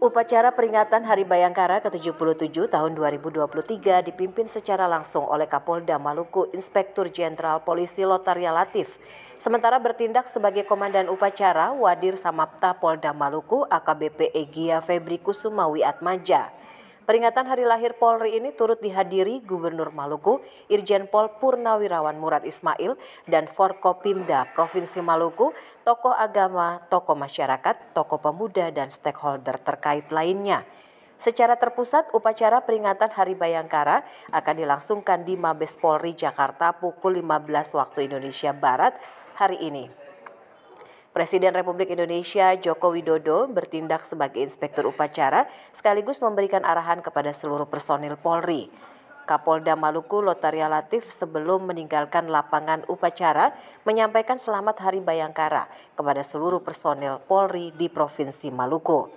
Upacara peringatan Hari Bayangkara ke-77 tahun 2023 dipimpin secara langsung oleh Kapolda Maluku Inspektur Jenderal Polisi Lotaria Latif. Sementara bertindak sebagai komandan upacara Wadir Samapta Polda Maluku AKBP Egia Febri Kusumawi Atmaja. Peringatan hari lahir Polri ini turut dihadiri Gubernur Maluku, Irjen Pol Purnawirawan Murad Ismail, dan Forkopimda Provinsi Maluku, tokoh agama, tokoh masyarakat, tokoh pemuda, dan stakeholder terkait lainnya. Secara terpusat, upacara peringatan Hari Bayangkara akan dilangsungkan di Mabes Polri Jakarta pukul 15 waktu Indonesia Barat hari ini. Presiden Republik Indonesia Joko Widodo bertindak sebagai inspektur upacara sekaligus memberikan arahan kepada seluruh personil Polri. Kapolda Maluku Lotaria Latif sebelum meninggalkan lapangan upacara menyampaikan selamat Hari Bayangkara kepada seluruh personil Polri di Provinsi Maluku.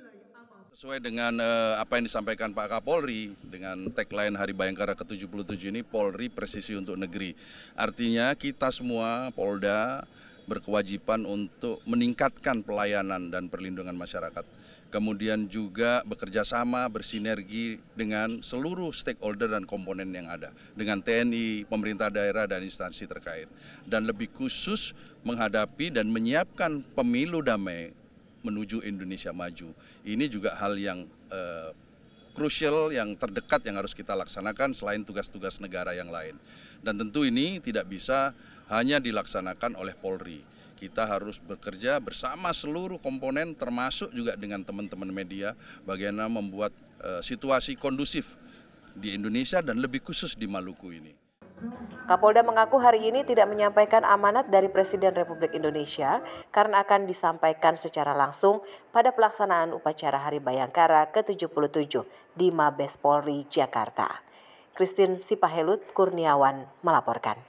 Sesuai dengan eh, apa yang disampaikan Pak Kapolri dengan tagline Hari Bayangkara ke-77 ini Polri presisi untuk negeri. Artinya kita semua Polda berkewajiban untuk meningkatkan pelayanan dan perlindungan masyarakat. Kemudian juga bekerja sama bersinergi dengan seluruh stakeholder dan komponen yang ada, dengan TNI, pemerintah daerah dan instansi terkait. Dan lebih khusus menghadapi dan menyiapkan pemilu damai menuju Indonesia maju. Ini juga hal yang eh, krusial yang terdekat yang harus kita laksanakan selain tugas-tugas negara yang lain. Dan tentu ini tidak bisa hanya dilaksanakan oleh Polri. Kita harus bekerja bersama seluruh komponen termasuk juga dengan teman-teman media bagaimana membuat eh, situasi kondusif di Indonesia dan lebih khusus di Maluku ini. Kapolda mengaku hari ini tidak menyampaikan amanat dari Presiden Republik Indonesia karena akan disampaikan secara langsung pada pelaksanaan upacara Hari Bayangkara ke-77 di Mabes Polri, Jakarta. Christine Sipahelut Kurniawan melaporkan.